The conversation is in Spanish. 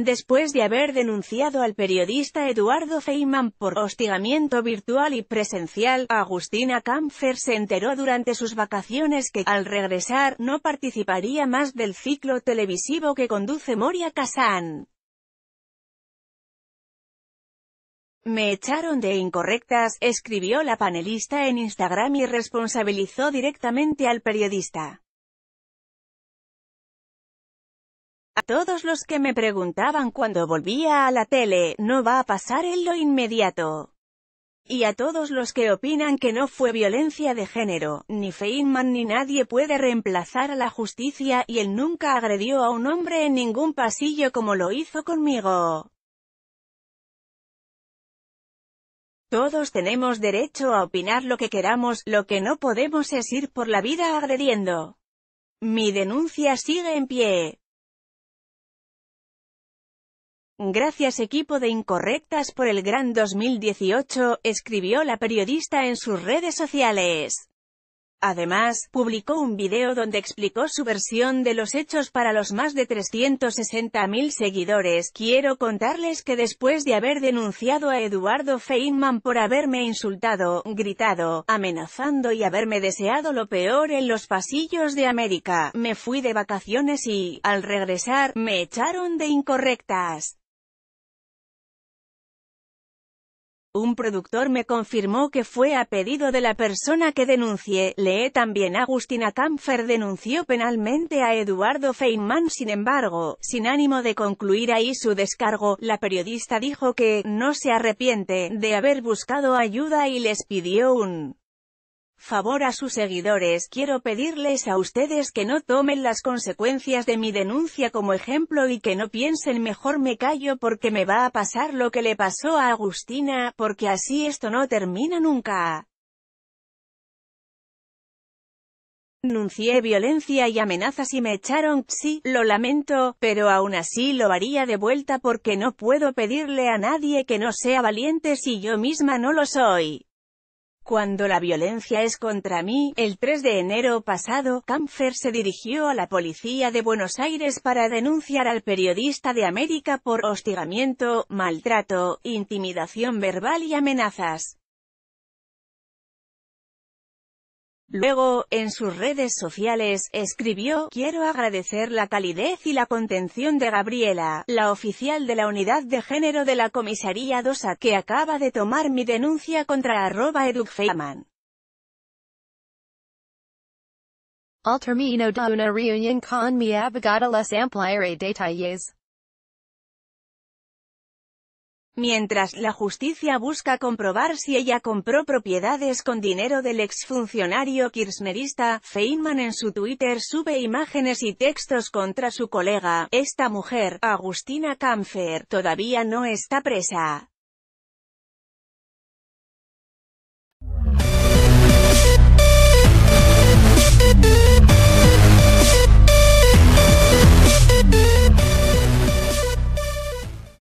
después de haber denunciado al periodista Eduardo Feynman por hostigamiento virtual y presencial, Agustina Kampfer se enteró durante sus vacaciones que, al regresar, no participaría más del ciclo televisivo que conduce Moria Kazan. Me echaron de incorrectas, escribió la panelista en Instagram y responsabilizó directamente al periodista. A todos los que me preguntaban cuando volvía a la tele, no va a pasar en lo inmediato. Y a todos los que opinan que no fue violencia de género, ni Feynman ni nadie puede reemplazar a la justicia y él nunca agredió a un hombre en ningún pasillo como lo hizo conmigo. Todos tenemos derecho a opinar lo que queramos, lo que no podemos es ir por la vida agrediendo. Mi denuncia sigue en pie. Gracias equipo de Incorrectas por el gran 2018, escribió la periodista en sus redes sociales. Además, publicó un video donde explicó su versión de los hechos para los más de 360.000 seguidores. Quiero contarles que después de haber denunciado a Eduardo Feynman por haberme insultado, gritado, amenazando y haberme deseado lo peor en los pasillos de América, me fui de vacaciones y, al regresar, me echaron de incorrectas. Un productor me confirmó que fue a pedido de la persona que denuncie, Lee también Agustina Kampfer denunció penalmente a Eduardo Feynman sin embargo, sin ánimo de concluir ahí su descargo, la periodista dijo que, no se arrepiente, de haber buscado ayuda y les pidió un favor a sus seguidores, quiero pedirles a ustedes que no tomen las consecuencias de mi denuncia como ejemplo y que no piensen mejor me callo porque me va a pasar lo que le pasó a Agustina, porque así esto no termina nunca. Anuncié violencia y amenazas y me echaron, sí, lo lamento, pero aún así lo haría de vuelta porque no puedo pedirle a nadie que no sea valiente si yo misma no lo soy. Cuando la violencia es contra mí, el 3 de enero pasado, Kampfer se dirigió a la policía de Buenos Aires para denunciar al periodista de América por hostigamiento, maltrato, intimidación verbal y amenazas. Luego, en sus redes sociales, escribió, Quiero agradecer la calidez y la contención de Gabriela, la oficial de la Unidad de Género de la Comisaría Dosa, que acaba de tomar mi denuncia contra arroba de mientras la justicia busca comprobar si ella compró propiedades con dinero del exfuncionario kirchnerista, Feynman en su Twitter sube imágenes y textos contra su colega, esta mujer, Agustina Kampfer, todavía no está presa.